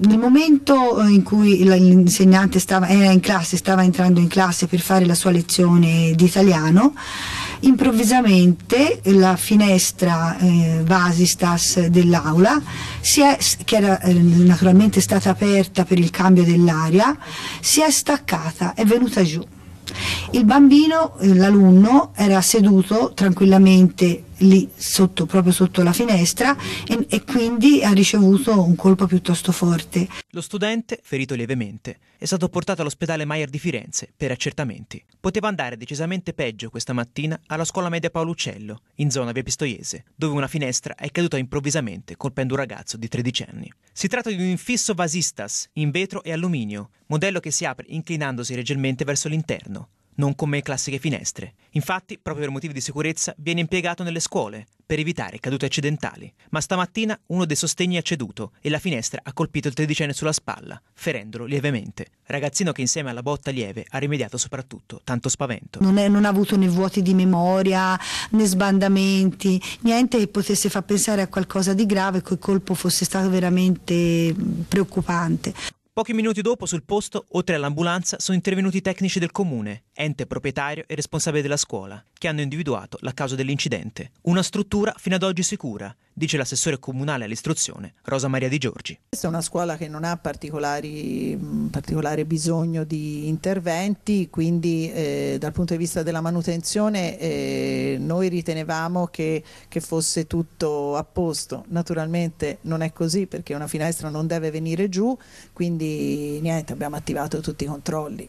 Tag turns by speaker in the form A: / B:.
A: nel momento eh, in cui l'insegnante stava, era in classe, stava entrando in classe per fare la sua lezione di italiano, improvvisamente la finestra eh, Vasistas dell'aula, che era eh, naturalmente stata aperta per il cambio dell'aria, si è staccata, è venuta giù il bambino, eh, l'alunno, era seduto tranquillamente lì sotto, proprio sotto la finestra e, e, quindi ha ricevuto un colpo piuttosto forte.
B: Lo studente, ferito lievemente, è stato portato all'ospedale Maier di Firenze per accertamenti. Poteva andare decisamente peggio questa mattina alla scuola media Paoluccello, in zona via Pistoiese, dove una finestra è caduta improvvisamente colpendo un ragazzo di 13 anni. Si tratta di un infisso vasistas in vetro e alluminio, modello che si apre inclinandosi leggermente verso l'interno non come classiche finestre. Infatti, proprio per motivi di sicurezza, viene impiegato nelle scuole per evitare cadute accidentali. Ma stamattina uno dei sostegni è ceduto e la finestra ha colpito il tredicenne sulla spalla, ferendolo lievemente. Ragazzino che insieme alla botta lieve ha rimediato soprattutto tanto spavento.
A: Non, è, non ha avuto né vuoti di memoria, né sbandamenti, niente che potesse far pensare a qualcosa di grave, che il colpo fosse stato veramente preoccupante.
B: Pochi minuti dopo sul posto, oltre all'ambulanza, sono intervenuti i tecnici del comune, ente proprietario e responsabile della scuola, che hanno individuato la causa dell'incidente. Una struttura fino ad oggi sicura, dice l'assessore comunale all'istruzione Rosa Maria Di Giorgi.
C: Questa è una scuola che non ha mm, particolare bisogno di interventi, quindi eh, dal punto di vista della manutenzione eh, noi ritenevamo che, che fosse tutto a posto. Naturalmente non è così perché una finestra non deve venire giù, quindi niente, abbiamo attivato tutti i controlli.